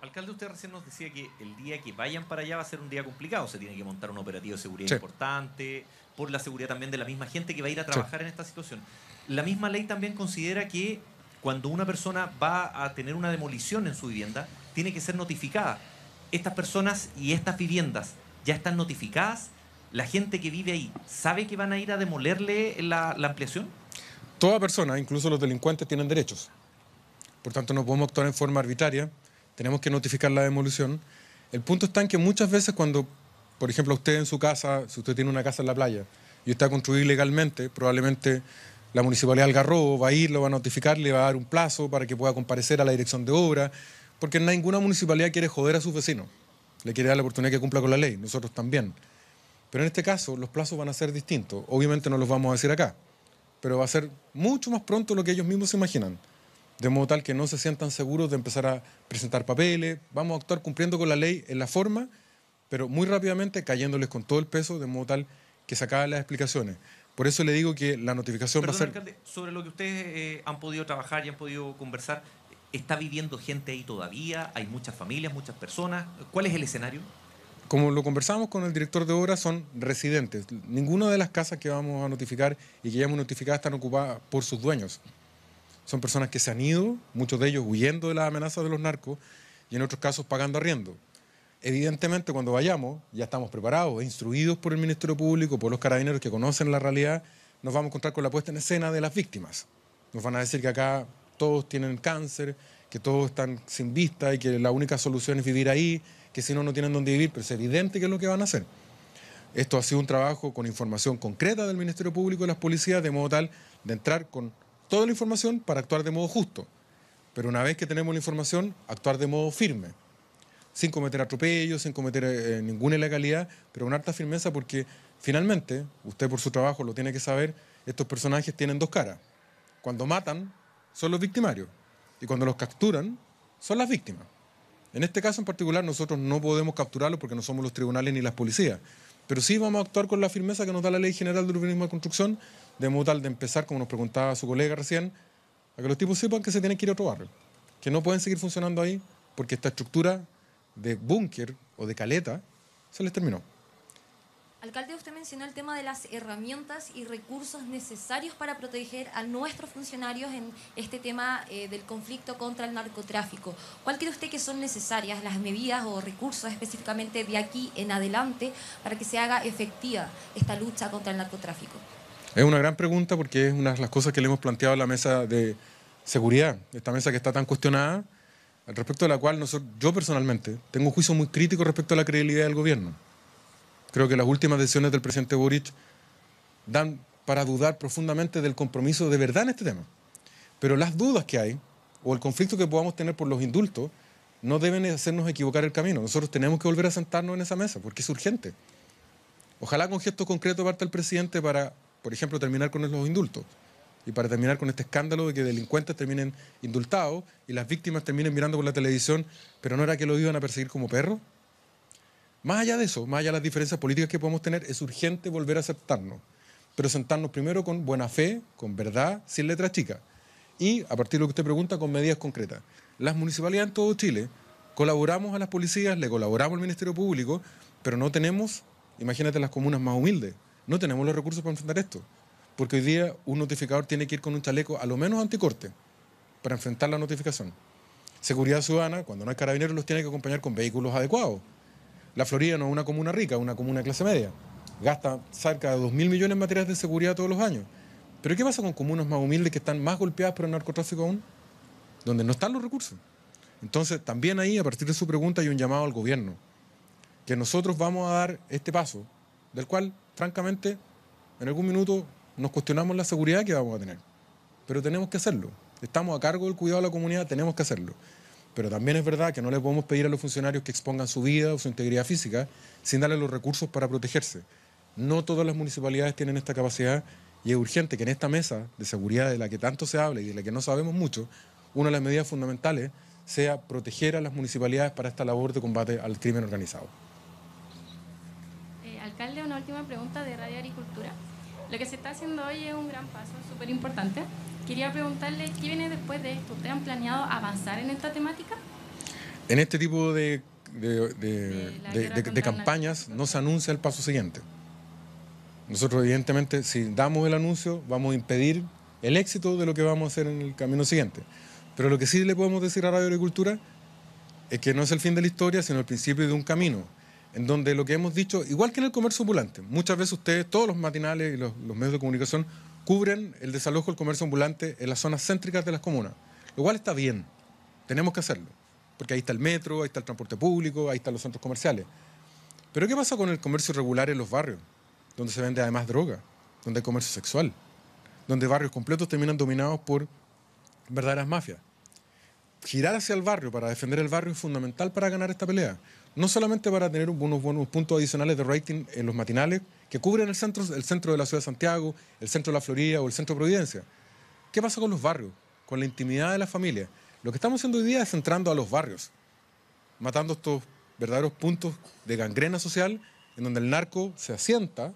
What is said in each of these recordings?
Alcalde, usted recién nos decía que el día que vayan para allá va a ser un día complicado. Se tiene que montar un operativo de seguridad importante, por la seguridad también de la misma gente que va a ir a trabajar en esta situación. La misma ley también considera que cuando una persona va a tener una demolición en su vivienda, tiene que ser notificada. Estas personas y estas viviendas ya están notificadas. La gente que vive ahí, ¿sabe que van a ir a demolerle la, la ampliación? Toda persona, incluso los delincuentes, tienen derechos. Por tanto, no podemos actuar en forma arbitraria tenemos que notificar la demolición. El punto está en que muchas veces cuando, por ejemplo, usted en su casa, si usted tiene una casa en la playa y está construida ilegalmente, probablemente la municipalidad de Algarrobo va a ir, lo va a notificar, le va a dar un plazo para que pueda comparecer a la dirección de obra, porque ninguna municipalidad quiere joder a sus vecinos, le quiere dar la oportunidad que cumpla con la ley, nosotros también. Pero en este caso los plazos van a ser distintos, obviamente no los vamos a decir acá, pero va a ser mucho más pronto lo que ellos mismos se imaginan de modo tal que no se sientan seguros de empezar a presentar papeles. Vamos a actuar cumpliendo con la ley en la forma, pero muy rápidamente cayéndoles con todo el peso, de modo tal que se acaben las explicaciones. Por eso le digo que la notificación va a ser... sobre lo que ustedes eh, han podido trabajar y han podido conversar, ¿está viviendo gente ahí todavía? ¿Hay muchas familias, muchas personas? ¿Cuál es el escenario? Como lo conversamos con el director de obra, son residentes. Ninguna de las casas que vamos a notificar y que ya hemos notificado están ocupadas por sus dueños. Son personas que se han ido, muchos de ellos huyendo de las amenazas de los narcos y en otros casos pagando arriendo. Evidentemente, cuando vayamos, ya estamos preparados, e instruidos por el Ministerio Público, por los carabineros que conocen la realidad, nos vamos a encontrar con la puesta en escena de las víctimas. Nos van a decir que acá todos tienen cáncer, que todos están sin vista y que la única solución es vivir ahí, que si no, no tienen dónde vivir, pero es evidente que es lo que van a hacer. Esto ha sido un trabajo con información concreta del Ministerio Público y las policías, de modo tal de entrar con toda la información para actuar de modo justo, pero una vez que tenemos la información, actuar de modo firme, sin cometer atropellos, sin cometer eh, eh, ninguna ilegalidad, pero con harta firmeza porque finalmente, usted por su trabajo lo tiene que saber, estos personajes tienen dos caras. Cuando matan, son los victimarios, y cuando los capturan, son las víctimas. En este caso en particular nosotros no podemos capturarlos porque no somos los tribunales ni las policías. Pero sí vamos a actuar con la firmeza que nos da la Ley General de Urbanismo de Construcción, de modo tal de empezar, como nos preguntaba su colega recién, a que los tipos sepan que se tienen que ir a otro barrio, que no pueden seguir funcionando ahí porque esta estructura de búnker o de caleta se les terminó. Alcalde, usted mencionó el tema de las herramientas y recursos necesarios para proteger a nuestros funcionarios en este tema eh, del conflicto contra el narcotráfico. ¿Cuál cree usted que son necesarias las medidas o recursos específicamente de aquí en adelante para que se haga efectiva esta lucha contra el narcotráfico? Es una gran pregunta porque es una de las cosas que le hemos planteado a la mesa de seguridad, esta mesa que está tan cuestionada, al respecto de la cual yo personalmente tengo un juicio muy crítico respecto a la credibilidad del gobierno Creo que las últimas decisiones del presidente Boric dan para dudar profundamente del compromiso de verdad en este tema. Pero las dudas que hay o el conflicto que podamos tener por los indultos no deben hacernos equivocar el camino. Nosotros tenemos que volver a sentarnos en esa mesa porque es urgente. Ojalá con gestos concretos parte el presidente para, por ejemplo, terminar con los indultos y para terminar con este escándalo de que delincuentes terminen indultados y las víctimas terminen mirando por la televisión, pero no era que lo iban a perseguir como perro. Más allá de eso, más allá de las diferencias políticas que podemos tener, es urgente volver a aceptarnos, pero sentarnos primero con buena fe, con verdad, sin letras chicas. Y, a partir de lo que usted pregunta, con medidas concretas. Las municipalidades en todo Chile colaboramos a las policías, le colaboramos al Ministerio Público, pero no tenemos, imagínate las comunas más humildes, no tenemos los recursos para enfrentar esto. Porque hoy día un notificador tiene que ir con un chaleco a lo menos anticorte para enfrentar la notificación. Seguridad Ciudadana, cuando no hay carabineros, los tiene que acompañar con vehículos adecuados. La Florida no es una comuna rica, es una comuna de clase media. Gasta cerca de 2.000 millones en materias de seguridad todos los años. Pero ¿qué pasa con comunas más humildes que están más golpeadas por el narcotráfico aún? Donde no están los recursos. Entonces, también ahí, a partir de su pregunta, hay un llamado al gobierno. Que nosotros vamos a dar este paso, del cual, francamente, en algún minuto nos cuestionamos la seguridad que vamos a tener. Pero tenemos que hacerlo. Estamos a cargo del cuidado de la comunidad, tenemos que hacerlo. Pero también es verdad que no le podemos pedir a los funcionarios que expongan su vida o su integridad física sin darle los recursos para protegerse. No todas las municipalidades tienen esta capacidad y es urgente que en esta mesa de seguridad de la que tanto se habla y de la que no sabemos mucho, una de las medidas fundamentales sea proteger a las municipalidades para esta labor de combate al crimen organizado. Eh, alcalde, una última pregunta de Radio Agricultura. Lo que se está haciendo hoy es un gran paso, súper importante, Quería preguntarle, ¿qué viene después de esto? ¿Ustedes han planeado avanzar en esta temática? En este tipo de, de, campañas no se anuncia el paso siguiente. Nosotros evidentemente si damos el anuncio vamos a impedir el éxito de lo que vamos a hacer en el camino siguiente. Pero lo que sí le podemos decir a Radio Agricultura es que no es el fin de la historia, sino el principio de un camino en donde lo que hemos dicho, igual que en el comercio ambulante, muchas veces ustedes, todos los matinales y los, medios de comunicación, cubren el desalojo del comercio ambulante en las zonas céntricas de las comunas, lo cual está bien, tenemos que hacerlo, porque ahí está el metro, ahí está el transporte público, ahí están los centros comerciales. Pero ¿qué pasa con el comercio irregular en los barrios, donde se vende además droga, donde hay comercio sexual, donde barrios completos terminan dominados por verdaderas mafias? girar hacia el barrio, para defender el barrio, es fundamental para ganar esta pelea. No solamente para tener unos buenos puntos adicionales de rating en los matinales que cubren el centro, centro de la ciudad de Santiago, el centro de la Florida o el centro de Providencia. ¿Qué pasa con los barrios? Con la intimidad de la familia. Lo que estamos haciendo hoy día es entrando a los barrios, matando estos verdaderos puntos de gangrena social en donde el narco se asienta,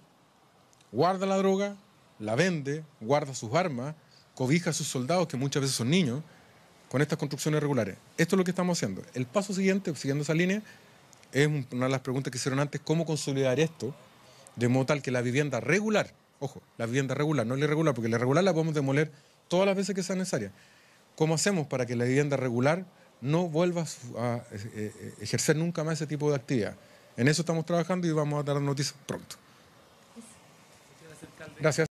guarda la droga, la vende, guarda sus armas, cobija a sus soldados, que muchas veces son niños, con estas construcciones regulares. Esto es lo que estamos haciendo. El paso siguiente, siguiendo esa línea, es una de las preguntas que hicieron antes, ¿cómo consolidar esto de modo tal que la vivienda regular, ojo, la vivienda regular, no la irregular, porque la irregular la podemos demoler todas las veces que sea necesaria. ¿Cómo hacemos para que la vivienda regular no vuelva a eh, eh, ejercer nunca más ese tipo de actividad? En eso estamos trabajando y vamos a dar noticias pronto. Gracias.